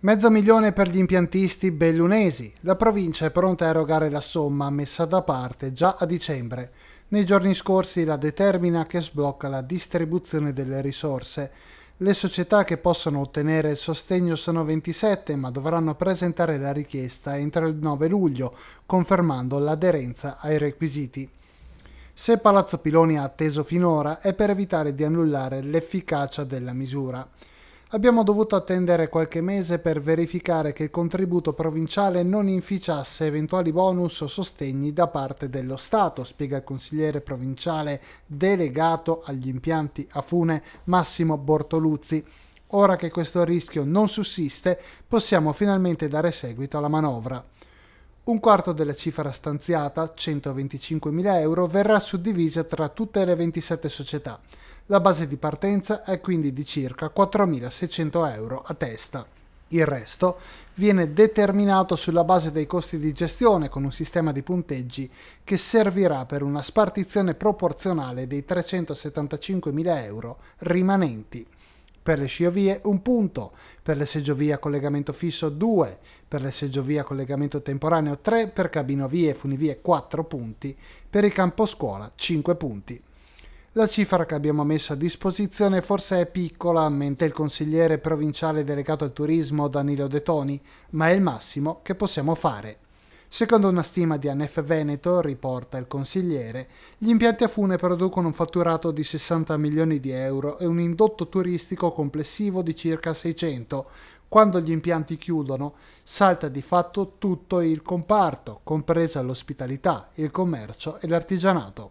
Mezzo milione per gli impiantisti bellunesi. La provincia è pronta a erogare la somma messa da parte già a dicembre. Nei giorni scorsi la determina che sblocca la distribuzione delle risorse. Le società che possono ottenere il sostegno sono 27, ma dovranno presentare la richiesta entro il 9 luglio, confermando l'aderenza ai requisiti. Se Palazzo Piloni ha atteso finora è per evitare di annullare l'efficacia della misura abbiamo dovuto attendere qualche mese per verificare che il contributo provinciale non inficiasse eventuali bonus o sostegni da parte dello Stato, spiega il consigliere provinciale delegato agli impianti a fune Massimo Bortoluzzi. Ora che questo rischio non sussiste, possiamo finalmente dare seguito alla manovra. Un quarto della cifra stanziata, 125.000 euro, verrà suddivisa tra tutte le 27 società. La base di partenza è quindi di circa 4.600 euro a testa. Il resto viene determinato sulla base dei costi di gestione con un sistema di punteggi che servirà per una spartizione proporzionale dei 375.000 euro rimanenti. Per le sciovie un punto, per le seggiovie a collegamento fisso 2, per le seggiovie a collegamento temporaneo 3, per cabinovie e funivie 4 punti, per il campo scuola 5 punti. La cifra che abbiamo messo a disposizione forse è piccola, ammenta il consigliere provinciale delegato al turismo Danilo De Toni, ma è il massimo che possiamo fare. Secondo una stima di ANF Veneto, riporta il consigliere, gli impianti a fune producono un fatturato di 60 milioni di euro e un indotto turistico complessivo di circa 600. Quando gli impianti chiudono, salta di fatto tutto il comparto, compresa l'ospitalità, il commercio e l'artigianato.